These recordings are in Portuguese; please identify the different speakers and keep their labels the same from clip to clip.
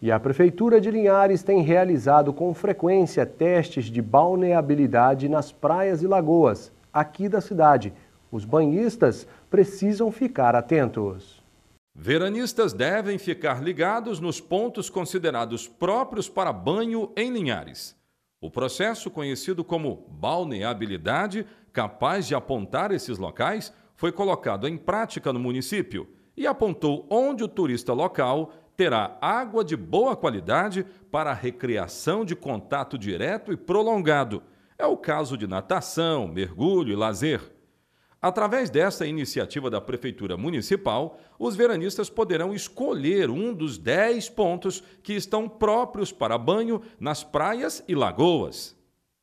Speaker 1: E a Prefeitura de Linhares tem realizado com frequência testes de balneabilidade nas praias e lagoas aqui da cidade. Os banhistas precisam ficar atentos.
Speaker 2: Veranistas devem ficar ligados nos pontos considerados próprios para banho em Linhares. O processo, conhecido como balneabilidade, capaz de apontar esses locais, foi colocado em prática no município e apontou onde o turista local terá água de boa qualidade para recreação de contato direto e prolongado. É o caso de natação, mergulho e lazer. Através desta iniciativa da Prefeitura Municipal, os veranistas poderão escolher um dos 10 pontos que estão próprios para banho nas praias e lagoas.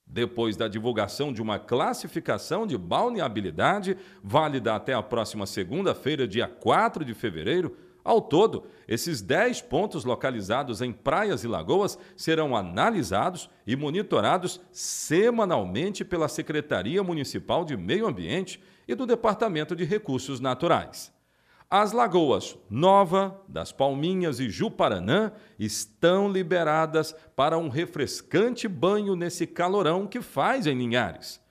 Speaker 2: Depois da divulgação de uma classificação de balneabilidade, válida até a próxima segunda-feira, dia 4 de fevereiro, ao todo, esses 10 pontos localizados em praias e lagoas serão analisados e monitorados semanalmente pela Secretaria Municipal de Meio Ambiente e do Departamento de Recursos Naturais. As lagoas Nova, das Palminhas e Juparanã estão liberadas para um refrescante banho nesse calorão que faz em Linhares.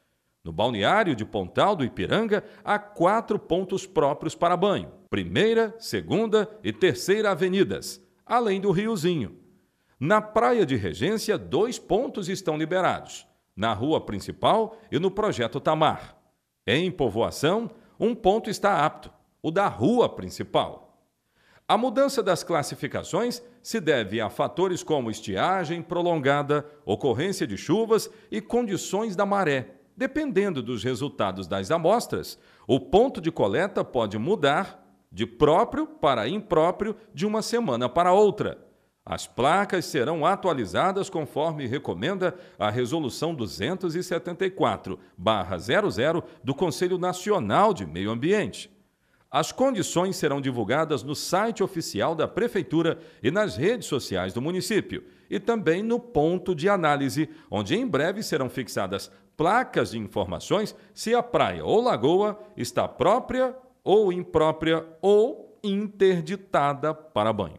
Speaker 2: No balneário de Pontal do Ipiranga, há quatro pontos próprios para banho. Primeira, Segunda e Terceira Avenidas, além do Riozinho. Na Praia de Regência, dois pontos estão liberados: na Rua Principal e no Projeto Tamar. Em povoação, um ponto está apto, o da Rua Principal. A mudança das classificações se deve a fatores como estiagem prolongada, ocorrência de chuvas e condições da maré. Dependendo dos resultados das amostras, o ponto de coleta pode mudar de próprio para impróprio, de uma semana para outra. As placas serão atualizadas conforme recomenda a Resolução 274-00 do Conselho Nacional de Meio Ambiente. As condições serão divulgadas no site oficial da Prefeitura e nas redes sociais do município, e também no ponto de análise, onde em breve serão fixadas placas de informações se a praia ou lagoa está própria ou imprópria ou interditada para banho.